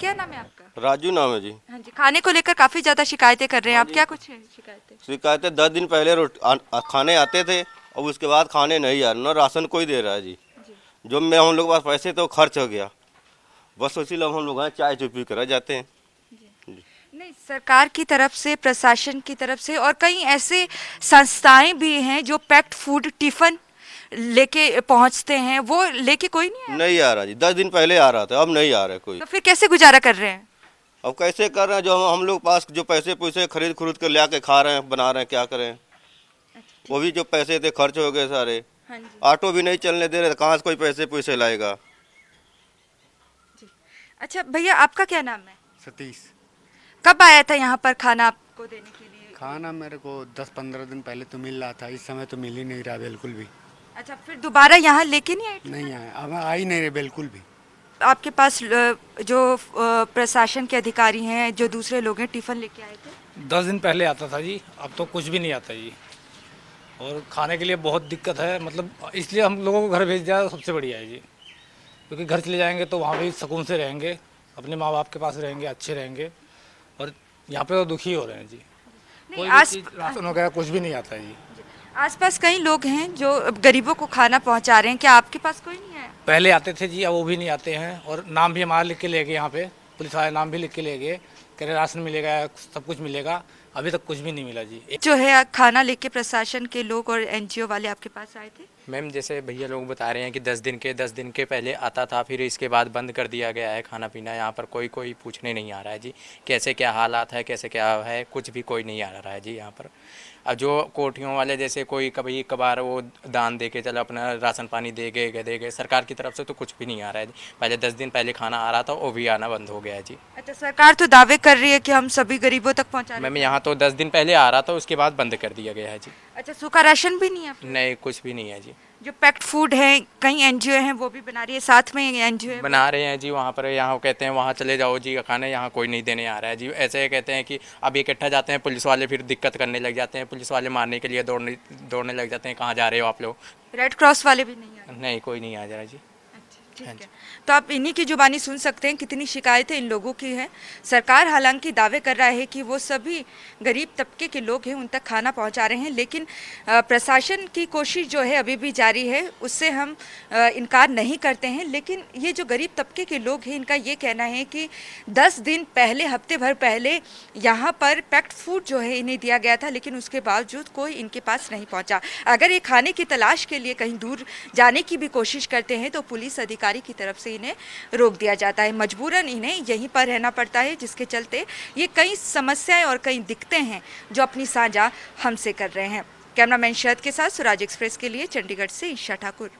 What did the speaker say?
क्या नाम है आपका राजू नाम है जी हाँ जी खाने को लेकर काफी ज्यादा शिकायतें कर रहे हैं हाँ आप क्या कुछ शिकायतें शिकायतें दस दिन पहले आ, आ, खाने आते थे और उसके बाद खाने नहीं आ रहे राशन कोई दे रहा है जी, जी। जो मैं हम लोग पास पैसे तो खर्च हो गया बस उसी लोग हम लोग चाय चुपी करा जाते हैं नहीं सरकार की तरफ से प्रशासन की तरफ से और कई ऐसे संस्थाएं भी हैं जो पैक्ड फूड टिफिन लेके पहुंचते हैं वो लेके कोई नहीं है? नहीं आ रहा जी दस दिन पहले आ रहा था अब नहीं आ रहा कोई तो फिर कैसे गुजारा कर रहे हैं अब कैसे कर रहे हैं जो हम लोग पास जो पैसे पैसे खरीद खरीद कर ला के खा रहे हैं बना रहे हैं क्या करें अच्छा। वो भी जो पैसे थे खर्च हो गए सारे हाँ ऑटो भी नहीं चलने दे रहे कहाँ से कोई पैसे पैसे लाएगा अच्छा भैया आपका क्या नाम है सतीश कब आया था यहाँ पर खाना आपको देने के लिए खाना मेरे को दस पंद्रह दिन पहले तो मिल रहा था इस समय तो मिल ही नहीं रहा बिल्कुल भी अच्छा फिर दोबारा यहाँ लेके नहीं आए नहीं आए अब आई नहीं रहे बिल्कुल भी आपके पास जो प्रशासन के अधिकारी हैं जो दूसरे लोग हैं टिफिन लेके आए थे दस दिन पहले आता था जी अब तो कुछ भी नहीं आता जी और खाने के लिए बहुत दिक्कत है मतलब इसलिए हम लोगों को घर भेज दिया सबसे बढ़िया है जी क्योंकि घर चले जाएंगे तो वहाँ भी सुकून से रहेंगे अपने माँ बाप के पास रहेंगे अच्छे रहेंगे और यहाँ पे तो दुखी हो रहे हैं जी कोई राशन वगैरह कुछ भी नहीं आता है जी आसपास कई लोग हैं जो गरीबों को खाना पहुंचा रहे हैं क्या आपके पास कोई नहीं है पहले आते थे जी अब वो भी नहीं आते हैं और नाम भी हमारे लिख के ले गए यहाँ पे पुलिस वाले नाम भी लिख के ले गए कह रहे राशन मिलेगा सब कुछ मिलेगा अभी तक कुछ भी नहीं मिला जी जो है खाना लेके प्रशासन के लोग और एन वाले आपके पास आए थे मैम जैसे भैया लोग बता रहे हैं कि दस दिन के दस दिन के पहले आता था फिर इसके बाद बंद कर दिया गया है खाना पीना यहाँ पर कोई कोई पूछने नहीं आ रहा है जी कैसे क्या हालात है कैसे क्या है कुछ भी कोई नहीं आ रहा है जी यहाँ पर जो कोठियों वाले जैसे कोई कभी कभार वो दान दे के चलो अपना राशन पानी दे गए दे गए सरकार की तरफ से तो कुछ भी नहीं आ रहा है जी पहले दस दिन पहले खाना आ रहा था वो भी आना बंद हो गया है जी अच्छा सरकार तो दावे कर रही है कि हम सभी गरीबों तक पहुँचा मैम यहाँ तो दस दिन पहले आ रहा था उसके बाद बंद कर दिया गया है जी अच्छा सूखा राशन भी नहीं है नहीं कुछ भी नहीं है जी जो पैक्ड फूड है कई एन हैं वो भी बना रही है साथ में एन बना रहे हैं जी वहाँ पर यहाँ कहते हैं वहाँ चले जाओ जी खाने यहाँ कोई नहीं देने आ रहा है जी ऐसे कहते हैं कि अब इकट्ठा जाते हैं पुलिस वाले फिर दिक्कत करने लग जाते हैं पुलिस वाले मारने के लिए दौड़ने दौड़ने लग जाते हैं कहाँ जा रहे हो आप लोग रेड क्रॉस वाले भी नहीं नहीं कोई नहीं आ जा रहा जी ठीक हाँ है तो आप इन्हीं की जुबानी सुन सकते हैं कितनी शिकायतें इन लोगों की हैं सरकार हालांकि दावे कर रहा है कि वो सभी गरीब तबके के लोग हैं उन तक खाना पहुंचा रहे हैं लेकिन प्रशासन की कोशिश जो है अभी भी जारी है उससे हम इनकार नहीं करते हैं लेकिन ये जो गरीब तबके के लोग हैं इनका ये कहना है कि दस दिन पहले हफ्ते भर पहले यहाँ पर पैक्ड फूड जो है इन्हें दिया गया था लेकिन उसके बावजूद कोई इनके पास नहीं पहुँचा अगर ये खाने की तलाश के लिए कहीं दूर जाने की भी कोशिश करते हैं तो पुलिस अधिकारी अधिकारी की तरफ से इन्हें रोक दिया जाता है मजबूरन इन्हें यहीं पर रहना पड़ता है जिसके चलते ये कई समस्याएं और कई दिक्कतें हैं जो अपनी साझा हमसे कर रहे हैं कैमरामैन शरद के साथ स्वराज एक्सप्रेस के लिए चंडीगढ़ से ईशा ठाकुर